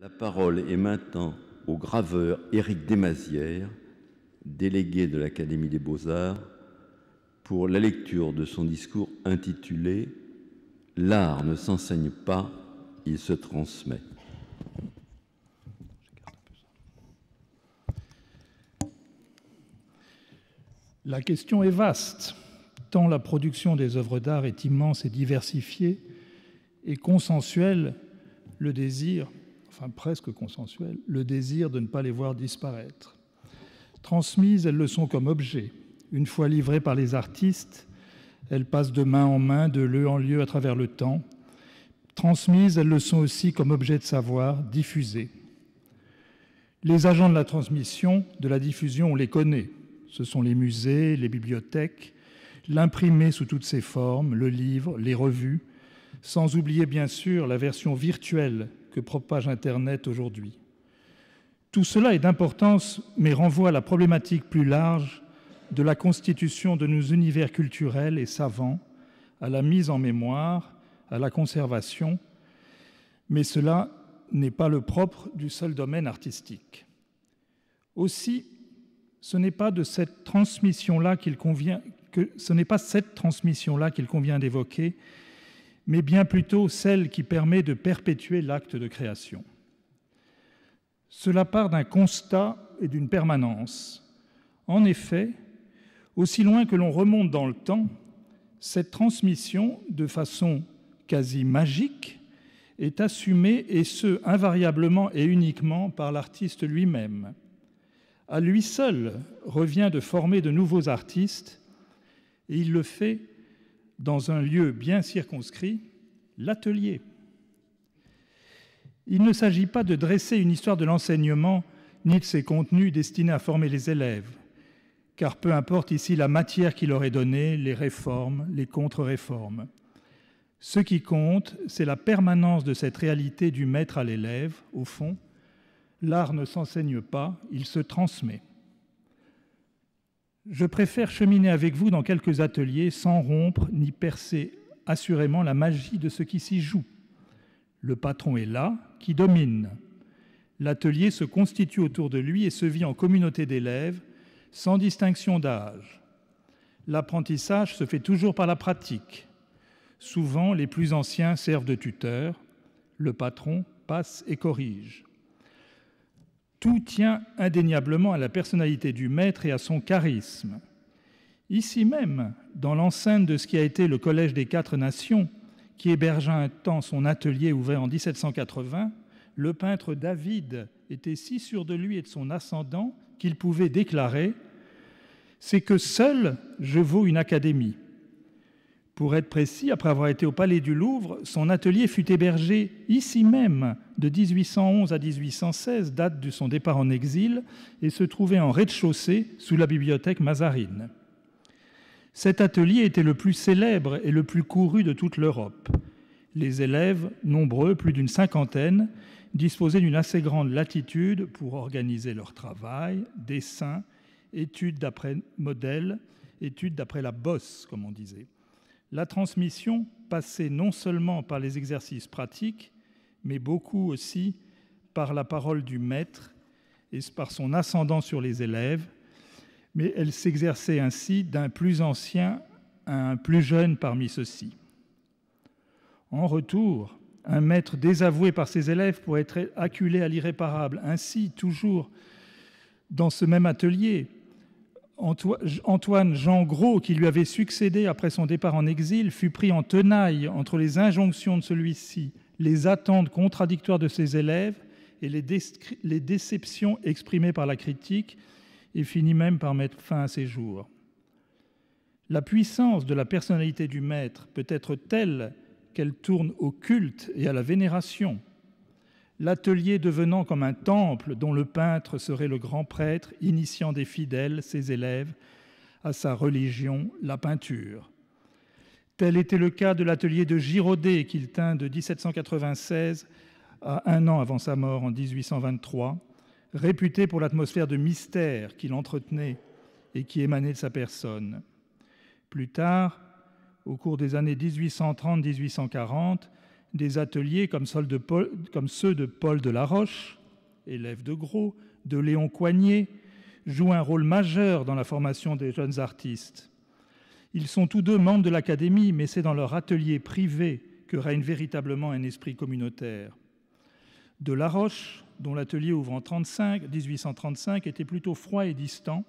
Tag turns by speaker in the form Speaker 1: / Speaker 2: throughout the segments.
Speaker 1: La parole est maintenant au graveur Éric Desmazières, délégué de l'Académie des Beaux-Arts, pour la lecture de son discours intitulé L'art ne s'enseigne pas, il se transmet. La question est vaste, tant la production des œuvres d'art est immense et diversifiée, et consensuelle le désir enfin presque consensuel, le désir de ne pas les voir disparaître. Transmises, elles le sont comme objet. Une fois livrées par les artistes, elles passent de main en main, de lieu en lieu à travers le temps. Transmises, elles le sont aussi comme objet de savoir, diffusé. Les agents de la transmission, de la diffusion, on les connaît. Ce sont les musées, les bibliothèques, l'imprimé sous toutes ses formes, le livre, les revues, sans oublier bien sûr la version virtuelle que propage Internet aujourd'hui. Tout cela est d'importance, mais renvoie à la problématique plus large de la constitution de nos univers culturels et savants, à la mise en mémoire, à la conservation, mais cela n'est pas le propre du seul domaine artistique. Aussi, ce n'est pas de cette transmission-là qu'il convient ce n'est pas cette transmission-là qu'il convient d'évoquer, mais bien plutôt celle qui permet de perpétuer l'acte de création. Cela part d'un constat et d'une permanence. En effet, aussi loin que l'on remonte dans le temps, cette transmission, de façon quasi magique, est assumée, et ce, invariablement et uniquement, par l'artiste lui-même. À lui seul revient de former de nouveaux artistes, et il le fait dans un lieu bien circonscrit, l'atelier. Il ne s'agit pas de dresser une histoire de l'enseignement ni de ses contenus destinés à former les élèves, car peu importe ici la matière qui leur est donnée, les réformes, les contre-réformes. Ce qui compte, c'est la permanence de cette réalité du maître à l'élève, au fond. L'art ne s'enseigne pas, il se transmet. Je préfère cheminer avec vous dans quelques ateliers sans rompre ni percer assurément la magie de ce qui s'y joue. Le patron est là, qui domine. L'atelier se constitue autour de lui et se vit en communauté d'élèves, sans distinction d'âge. L'apprentissage se fait toujours par la pratique. Souvent, les plus anciens servent de tuteurs. Le patron passe et corrige. Tout tient indéniablement à la personnalité du maître et à son charisme. Ici même, dans l'enceinte de ce qui a été le Collège des Quatre Nations, qui hébergea un temps son atelier ouvert en 1780, le peintre David était si sûr de lui et de son ascendant qu'il pouvait déclarer C'est que seul je vaux une académie. Pour être précis, après avoir été au Palais du Louvre, son atelier fut hébergé ici même de 1811 à 1816, date de son départ en exil, et se trouvait en rez-de-chaussée sous la bibliothèque Mazarine. Cet atelier était le plus célèbre et le plus couru de toute l'Europe. Les élèves, nombreux, plus d'une cinquantaine, disposaient d'une assez grande latitude pour organiser leur travail, dessins, études d'après modèle, études d'après la bosse, comme on disait. La transmission passait non seulement par les exercices pratiques, mais beaucoup aussi par la parole du maître et par son ascendant sur les élèves, mais elle s'exerçait ainsi d'un plus ancien à un plus jeune parmi ceux-ci. En retour, un maître désavoué par ses élèves pourrait être acculé à l'irréparable. Ainsi, toujours dans ce même atelier, Antoine Jean Gros, qui lui avait succédé après son départ en exil, fut pris en tenaille entre les injonctions de celui-ci, les attentes contradictoires de ses élèves et les, déceptions exprimées par la critique, et finit même par mettre fin à ses jours. La puissance de la personnalité du maître peut être telle qu'elle tourne au culte et à la vénération, l'atelier devenant comme un temple dont le peintre serait le grand prêtre, initiant des fidèles, ses élèves, à sa religion, la peinture. Tel était le cas de l'atelier de Giraudet qu'il tint de 1796 à un an avant sa mort en 1823, réputé pour l'atmosphère de mystère qu'il entretenait et qui émanait de sa personne. Plus tard, au cours des années 1830-1840, des ateliers comme, de Paul, ceux de Paul Delaroche, élève de Gros, de Léon Coignet, jouent un rôle majeur dans la formation des jeunes artistes. Ils sont tous deux membres de l'Académie, mais c'est dans leur atelier privé que règne véritablement un esprit communautaire. De Laroche, dont l'atelier ouvre en 1835, était plutôt froid et distant,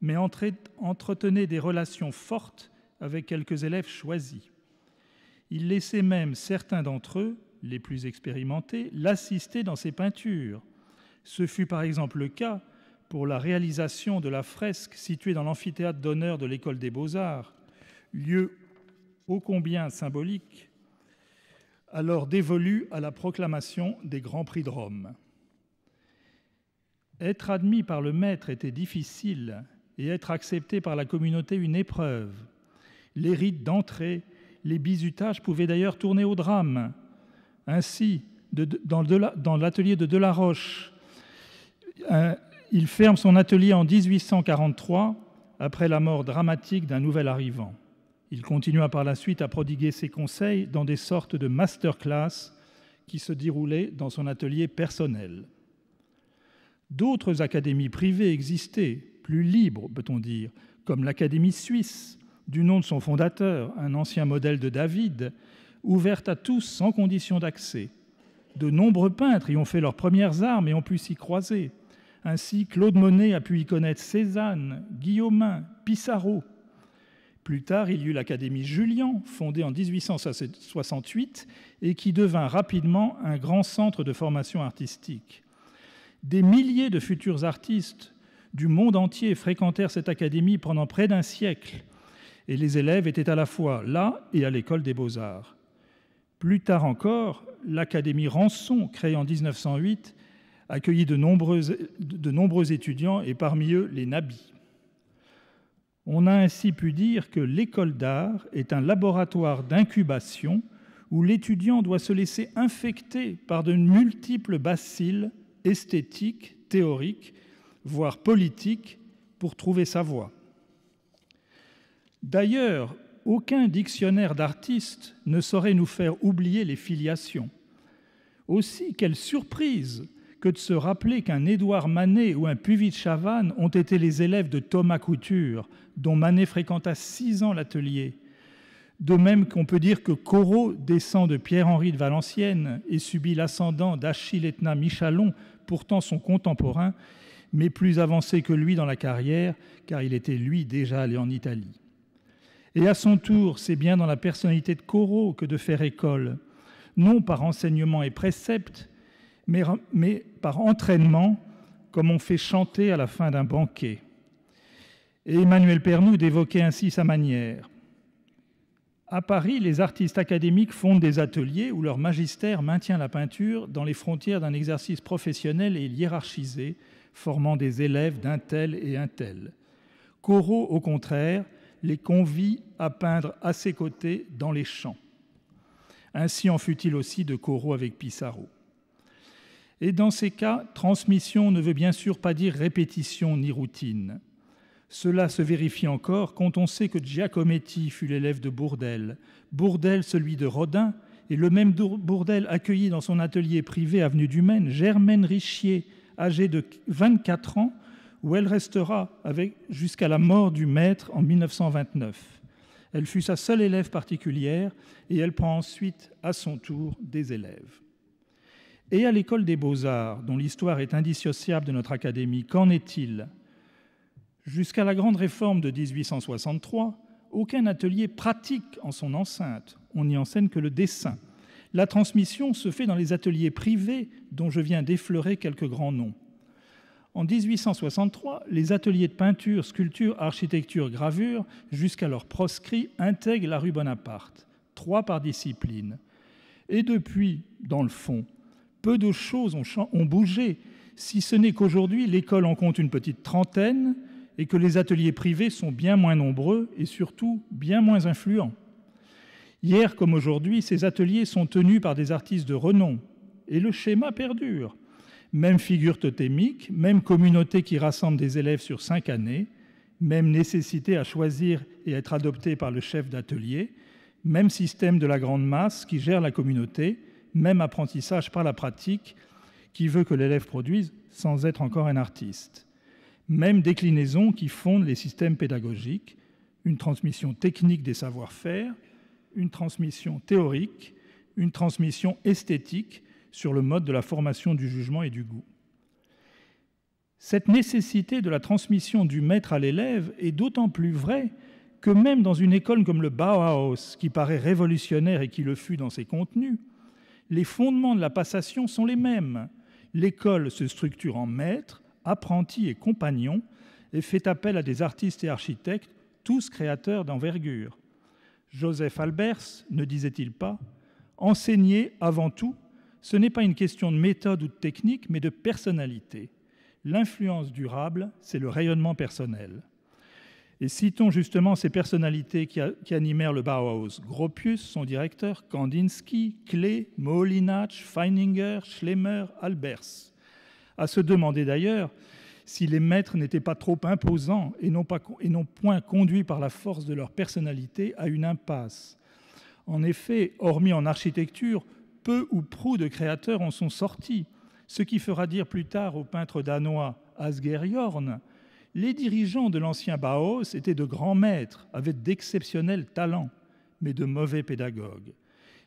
Speaker 1: mais entretenait des relations fortes avec quelques élèves choisis. Il laissait même certains d'entre eux, les plus expérimentés, l'assister dans ses peintures. Ce fut par exemple le cas pour la réalisation de la fresque située dans l'amphithéâtre d'honneur de l'école des beaux-arts, lieu ô combien symbolique, alors dévolu à la proclamation des Grands Prix de Rome. Être admis par le maître était difficile et être accepté par la communauté une épreuve. Les rites d'entrée les bizutages pouvaient d'ailleurs tourner au drame. Ainsi, dans, l'atelier de Delaroche, euh, il ferme son atelier en 1843 après la mort dramatique d'un nouvel arrivant. Il continua par la suite à prodiguer ses conseils dans des sortes de masterclass qui se déroulaient dans son atelier personnel. D'autres académies privées existaient, plus libres, peut-on dire, comme l'Académie suisse, du nom de son fondateur, un ancien modèle de David, ouverte à tous sans condition d'accès. De nombreux peintres y ont fait leurs premières armes et ont pu s'y croiser. Ainsi, Claude Monet a pu y connaître Cézanne, Guillaumin, Pissarro. Plus tard, il y eut l'Académie Julian, fondée en 1868 et qui devint rapidement un grand centre de formation artistique. Des milliers de futurs artistes du monde entier fréquentèrent cette académie pendant près d'un siècle et les élèves étaient à la fois là et à l'école des beaux-arts. Plus tard encore, l'Académie Rançon, créée en 1908, accueillit de, de nombreux étudiants et parmi eux les nabis. On a ainsi pu dire que l'école d'art est un laboratoire d'incubation où l'étudiant doit se laisser infecter par de multiples bacilles esthétiques, théoriques, voire politiques, pour trouver sa voie. D'ailleurs, aucun dictionnaire d'artiste ne saurait nous faire oublier les filiations. Aussi, quelle surprise que de se rappeler qu'un Édouard Manet ou un Puvis de Chavannes ont été les élèves de Thomas Couture, dont Manet fréquenta six ans l'atelier. De même qu'on peut dire que Corot descend de Pierre-Henri de Valenciennes et subit l'ascendant d'Achille Etna Michalon, pourtant son contemporain, mais plus avancé que lui dans la carrière, car il était lui déjà allé en Italie. Et à son tour, c'est bien dans la personnalité de Corot que de faire école, non par enseignement et préceptes, mais, mais par entraînement, comme on fait chanter à la fin d'un banquet. Et Emmanuel Pernoud évoquait ainsi sa manière. À Paris, les artistes académiques fondent des ateliers où leur magistère maintient la peinture dans les frontières d'un exercice professionnel et hiérarchisé, formant des élèves d'un tel et un tel. Corot, au contraire, les convie à peindre à ses côtés dans les champs. Ainsi en fut-il aussi de Corot avec Pissarro. Et dans ces cas, transmission ne veut bien sûr pas dire répétition ni routine. Cela se vérifie encore quand on sait que Giacometti fut l'élève de Bourdel, Bourdel celui de Rodin, et le même Bourdel accueillit dans son atelier privé avenue du Maine Germaine Richier, âgée de 24 ans, où elle restera jusqu'à la mort du maître en 1929. Elle fut sa seule élève particulière et elle prend ensuite à son tour des élèves. Et à l'école des beaux-arts, dont l'histoire est indissociable de notre académie, qu'en est-il Jusqu'à la grande réforme de 1863, aucun atelier pratique en son enceinte. On n'y enseigne que le dessin. La transmission se fait dans les ateliers privés dont je viens d'effleurer quelques grands noms. En 1863, les ateliers de peinture, sculpture, architecture, gravure, jusqu'alors proscrits, intègrent la rue Bonaparte, trois par discipline. Et depuis, dans le fond, peu de choses ont, ont bougé, si ce n'est qu'aujourd'hui l'école en compte une petite trentaine et que les ateliers privés sont bien moins nombreux et surtout bien moins influents. Hier comme aujourd'hui, ces ateliers sont tenus par des artistes de renom et le schéma perdure même figure totémique, même communauté qui rassemble des élèves sur cinq années, même nécessité à choisir et être adopté par le chef d'atelier, même système de la grande masse qui gère la communauté, même apprentissage par la pratique qui veut que l'élève produise sans être encore un artiste, même déclinaison qui fonde les systèmes pédagogiques, une transmission technique des savoir-faire, une transmission théorique, une transmission esthétique sur le mode de la formation du jugement et du goût. Cette nécessité de la transmission du maître à l'élève est d'autant plus vraie que même dans une école comme le Bauhaus, qui paraît révolutionnaire et qui le fut dans ses contenus, les fondements de la passation sont les mêmes. L'école se structure en maître, apprenti et compagnon, et fait appel à des artistes et architectes, tous créateurs d'envergure. Joseph Albers ne disait-il pas Enseigner avant tout ce n'est pas une question de méthode ou de technique, mais de personnalité. L'influence durable, c'est le rayonnement personnel. Et citons justement ces personnalités qui, animèrent le Bauhaus. Gropius, son directeur, Kandinsky, Klee, Molinach, Feininger, Schlemmer, Albers. À se demander d'ailleurs si les maîtres n'étaient pas trop imposants et n'ont et non point conduit par la force de leur personnalité à une impasse. En effet, hormis en architecture, peu ou prou de créateurs en sont sortis, ce qui fera dire plus tard au peintre danois Asger Jorn, les dirigeants de l'ancien Baos étaient de grands maîtres, avec d'exceptionnels talents, mais de mauvais pédagogues.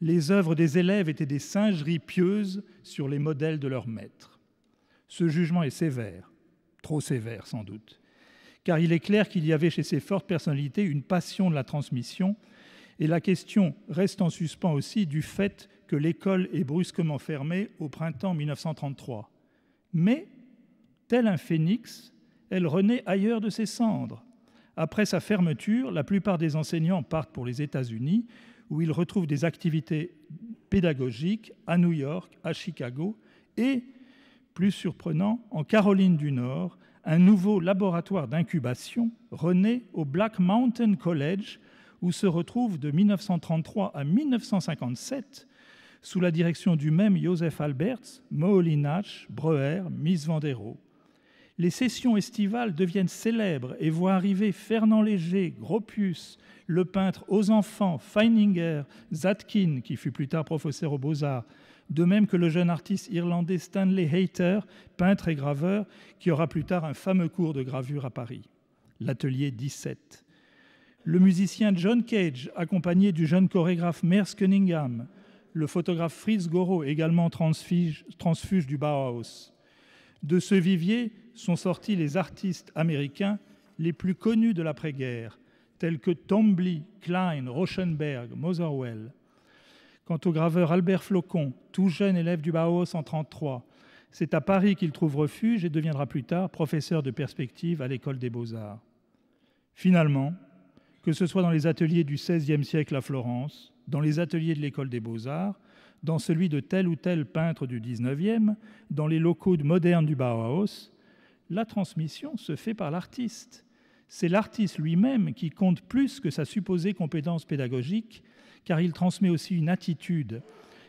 Speaker 1: Les œuvres des élèves étaient des singeries pieuses sur les modèles de leurs maîtres. Ce jugement est sévère, trop sévère sans doute, car il est clair qu'il y avait chez ces fortes personnalités une passion de la transmission, et la question reste en suspens aussi du fait que l'école est brusquement fermée au printemps 1933. Mais, tel un phénix, elle renaît ailleurs de ses cendres. Après sa fermeture, la plupart des enseignants partent pour les États-Unis, où ils retrouvent des activités pédagogiques à New York, à Chicago et, plus surprenant, en Caroline du Nord, un nouveau laboratoire d'incubation renaît au Black Mountain College, où se retrouvent de 1933 à 1957 sous la direction du même Joseph Alberts, moholy Breuer, Miss Vandero. Les sessions estivales deviennent célèbres et voient arriver Fernand Léger, Gropius, le peintre aux enfants, Feininger, Zatkin, qui fut plus tard professeur aux beaux-arts, de même que le jeune artiste irlandais Stanley Hayter, peintre et graveur, qui aura plus tard un fameux cours de gravure à Paris, l'atelier 17. Le musicien John Cage, accompagné du jeune chorégraphe Merce Cunningham, le photographe Fritz Goro, également transfuge, du Bauhaus. De ce vivier sont sortis les artistes américains les plus connus de l'après-guerre, tels que Tombly, Klein, Rauschenberg, Moserwell. Quant au graveur Albert Flocon, tout jeune élève du Bauhaus en 1933, c'est à Paris qu'il trouve refuge et deviendra plus tard professeur de perspective à l'École des beaux-arts. Finalement, que ce soit dans les ateliers du XVIe siècle à Florence, dans les ateliers de l'école des beaux-arts, dans celui de tel ou tel peintre du 19e, dans les locaux modernes du Bauhaus, la transmission se fait par l'artiste. C'est l'artiste lui-même qui compte plus que sa supposée compétence pédagogique, car il transmet aussi une attitude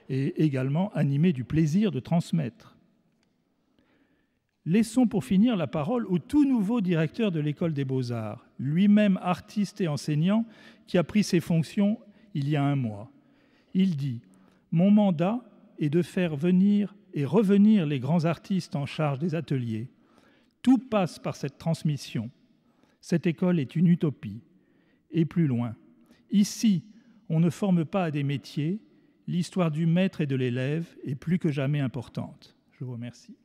Speaker 1: et également animé du plaisir de transmettre. Laissons pour finir la parole au tout nouveau directeur de l'école des beaux-arts, lui-même artiste et enseignant, qui a pris ses fonctions il y a un mois. Il dit Mon mandat est de faire venir et revenir les grands artistes en charge des ateliers. Tout passe par cette transmission. Cette école est une utopie. Et plus loin, ici, on ne forme pas à des métiers. L'histoire du maître et de l'élève est plus que jamais importante. Je vous remercie.